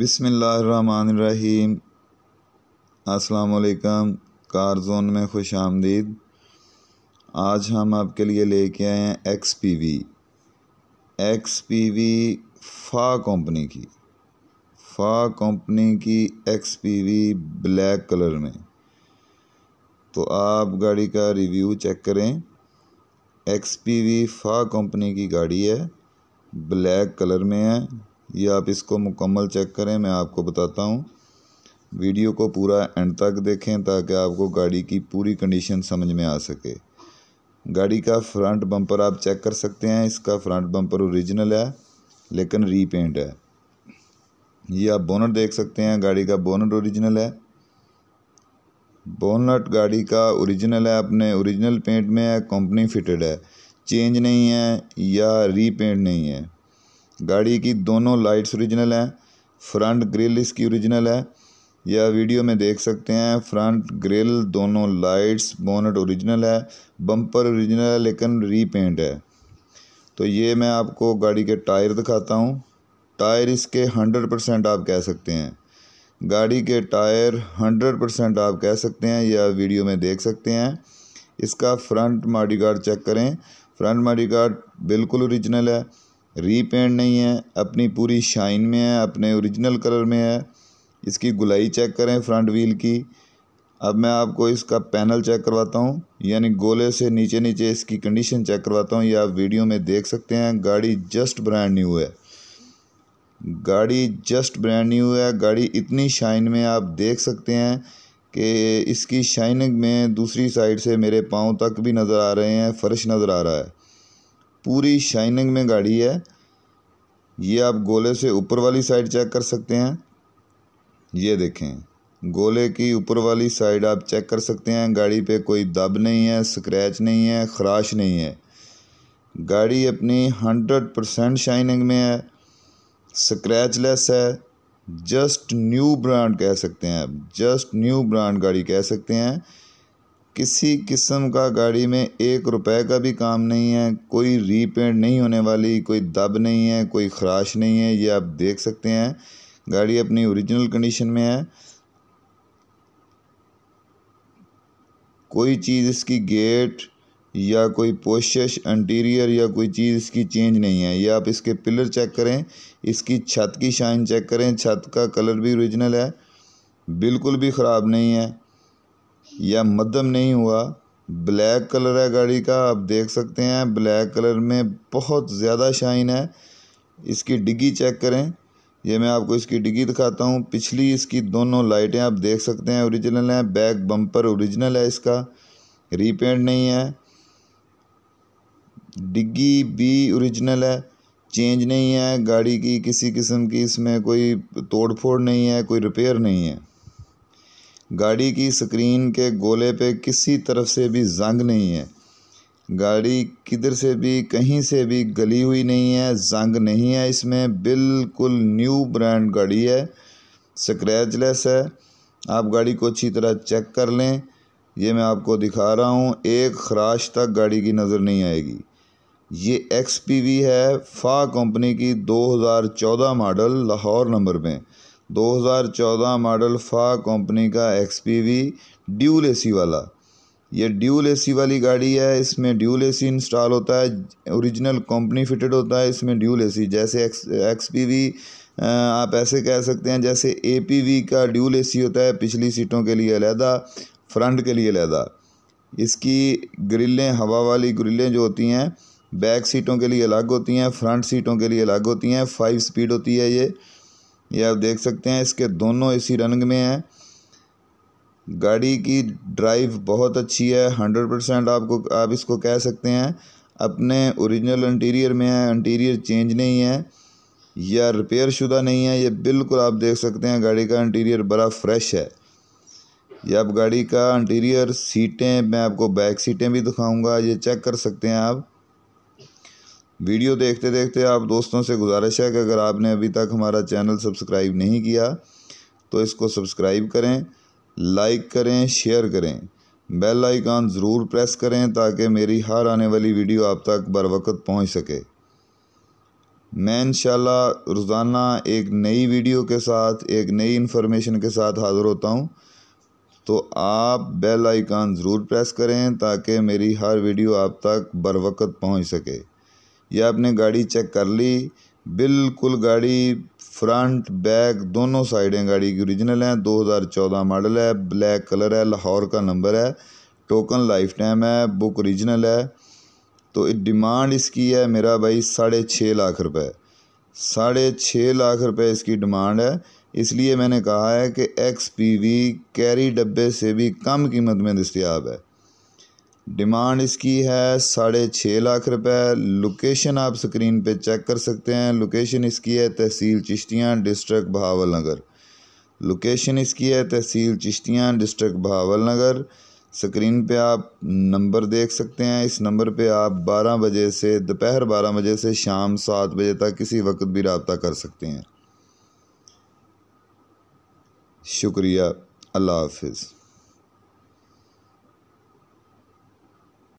बिसमीम् अल्लाम car zone में खुश आमदीद आज हम आपके लिए लेके आए हैं X P V X P V फ़ा कंपनी की फ़ा कंपनी की X P V black colour में तो आप गाड़ी का रिव्यू चेक करें एक्स पी वी फ़ा कंपनी की गाड़ी है ब्लैक कलर में है ये आप इसको मुकम्मल चेक करें मैं आपको बताता हूँ वीडियो को पूरा एंड तक देखें ताकि आपको गाड़ी की पूरी कंडीशन समझ में आ सके गाड़ी का फ्रंट बम्पर आप चेक कर सकते हैं इसका फ्रंट बम्पर ओरिजिनल है लेकिन रीपेंट है ये आप बोनट देख सकते हैं गाड़ी का बोनट ओरिजिनल है बोनट गाड़ी का ओरिजिनल है अपने ओरिजिनल पेंट में है कंपनी फिटेड है चेंज नहीं है या रीपेंट नहीं है गाड़ी की दोनों लाइट्स ओरिजिनल हैं फ्रंट ग्रिल इसकी ओरिजिनल है यह वीडियो में देख सकते हैं फ्रंट ग्रिल दोनों लाइट्स बोनट ओरिजिनल है बम्पर ओरिजिनल है लेकिन रीपेंट है तो ये मैं आपको गाड़ी के टायर दिखाता हूँ टायर इसके हंड्रेड परसेंट आप कह सकते हैं गाड़ी के टायर हंड्रेड परसेंट आप कह सकते हैं या वीडियो में देख सकते हैं इसका फ्रंट माडी गार्ड चेक करें फ्रंट माडी गार्ड बिल्कुल ओरिजिनल है रीपेंट नहीं है अपनी पूरी शाइन में है अपने ओरिजिनल कलर में है इसकी गुलाई चेक करें फ्रंट व्हील की अब मैं आपको इसका पैनल चेक करवाता हूँ यानी गोले से नीचे नीचे इसकी कंडीशन चेक करवाता हूँ ये आप वीडियो में देख सकते हैं गाड़ी जस्ट ब्रांड न्यू है गाड़ी जस्ट ब्रांड न्यू है गाड़ी इतनी शाइन में आप देख सकते हैं कि इसकी शाइनिंग में दूसरी साइड से मेरे पाँव तक भी नज़र आ रहे हैं फ़र्श नज़र आ रहा है पूरी शाइनिंग में गाड़ी है ये आप गोले से ऊपर वाली साइड चेक कर सकते हैं ये देखें गोले की ऊपर वाली साइड आप चेक कर सकते हैं गाड़ी पे कोई दब नहीं है स्क्रैच नहीं है खराश नहीं है गाड़ी अपनी हंड्रेड परसेंट शाइनिंग में है स्क्रैचलेस है जस्ट न्यू ब्रांड कह सकते हैं आप जस्ट न्यू ब्रांड गाड़ी कह सकते हैं किसी किस्म का गाड़ी में एक रुपए का भी काम नहीं है कोई रीपेंट नहीं होने वाली कोई दब नहीं है कोई खराश नहीं है ये आप देख सकते हैं गाड़ी अपनी ओरिजिनल कंडीशन में है कोई चीज़ इसकी गेट या कोई पोशिश इंटीरियर या कोई चीज़ इसकी चेंज नहीं है या आप इसके पिलर चेक करें इसकी छत की शाइन चेक करें छत का कलर भी ओरिजिनल है बिल्कुल भी ख़राब नहीं है या मध्यम नहीं हुआ ब्लैक कलर है गाड़ी का आप देख सकते हैं ब्लैक कलर में बहुत ज़्यादा शाइन है इसकी डिग्गी चेक करें ये मैं आपको इसकी डिग्गी दिखाता हूँ पिछली इसकी दोनों लाइटें आप देख सकते हैं ओरिजिनल हैं बैक बम्पर ओरिजिनल है इसका रीपेंट नहीं है डिग्गी भी ओरिजिनल है चेंज नहीं है गाड़ी की किसी किस्म की इसमें कोई तोड़ फोड़ नहीं है कोई रिपेयर नहीं है गाड़ी की स्क्रीन के गोले पे किसी तरफ से भी जंग नहीं है गाड़ी किधर से भी कहीं से भी गली हुई नहीं है जंग नहीं है इसमें बिल्कुल न्यू ब्रांड गाड़ी है स्क्रैचलेस है आप गाड़ी को अच्छी तरह चेक कर लें ये मैं आपको दिखा रहा हूँ एक खराश तक गाड़ी की नज़र नहीं आएगी ये एक्स पी वी है फा कंपनी की 2014 मॉडल लाहौर नंबर में 2014 मॉडल फा कंपनी का X P V dual A C वाला ये ड्यूल ए सी वाली गाड़ी है इसमें ड्यूल ए सी इंस्टॉल होता है ओरिजिनल कंपनी फिटेड होता है इसमें ड्यूल ए सी जैसे एक्स एक्स पी वी आप ऐसे कह सकते हैं जैसे ए पी वी का ड्यूल ए सी होता है पिछली सीटों के लिए अलहदा फ्रंट के लिए अलहदा इसकी ग्रिलें हवा वाली ग्रिलें जो होती हैं बैक सीटों के लिए अलग होती हैं फ्रंट सीटों के लिए अलग होती हैं फाइव स्पीड होती है ये ये आप देख सकते हैं इसके दोनों इसी रंग में हैं गाड़ी की ड्राइव बहुत अच्छी है हंड्रेड परसेंट आपको आप इसको कह सकते हैं अपने ओरिजिनल इंटीरियर में है इंटीरियर चेंज नहीं है या रिपेयर शुदा नहीं है ये बिल्कुल आप देख सकते हैं गाड़ी का इंटीरियर बड़ा फ्रेश है ये आप गाड़ी का इंटीरियर सीटें मैं आपको बैक सीटें भी दिखाऊंगा ये चेक कर सकते हैं आप वीडियो देखते देखते आप दोस्तों से गुजारिश है कि अगर आपने अभी तक हमारा चैनल सब्सक्राइब नहीं किया तो इसको सब्सक्राइब करें लाइक करें शेयर करें बेल आइकान ज़रूर प्रेस करें ताकि मेरी हर आने वाली वीडियो आप तक बर वक्त पहुँच सके मैं इन रोज़ाना एक नई वीडियो के साथ एक नई इन्फॉर्मेशन के साथ हाज़िर होता हूँ तो आप बेल आइकान ज़रूर प्रेस करें ताकि मेरी हर वीडियो आप तक बर वक्त पहुँच सके या आपने गाड़ी चेक कर ली बिल्कुल गाड़ी फ्रंट बैक दोनों साइडें गाड़ी की ओरिजिनल हैं 2014 मॉडल है ब्लैक कलर है लाहौर का नंबर है टोकन लाइफ टाइम है बुक ओरिजिनल है तो डिमांड इसकी है मेरा भाई साढ़े छः लाख रुपए साढ़े छः लाख रुपए इसकी डिमांड है इसलिए मैंने कहा है कि एक्स पी वी कैरी डब्बे से भी कम कीमत में दस्तियाब है डिमांड इसकी है साढ़े छः लाख रुपए लोकेशन आप स्क्रीन पे चेक कर सकते हैं लोकेशन इसकी है तहसील चिश्तियाँ डिस्ट्रिक्ट भावल नगर लोकेशन इसकी है तहसील चिश्तियाँ डिस्ट्रिक्ट भावल नगर स्क्रीन पे आप नंबर देख सकते हैं इस नंबर पे आप 12 बजे से दोपहर 12 बजे से शाम सात बजे तक किसी वक्त भी रबता कर सकते हैं शुक्रिया अल्लाह हाफिज़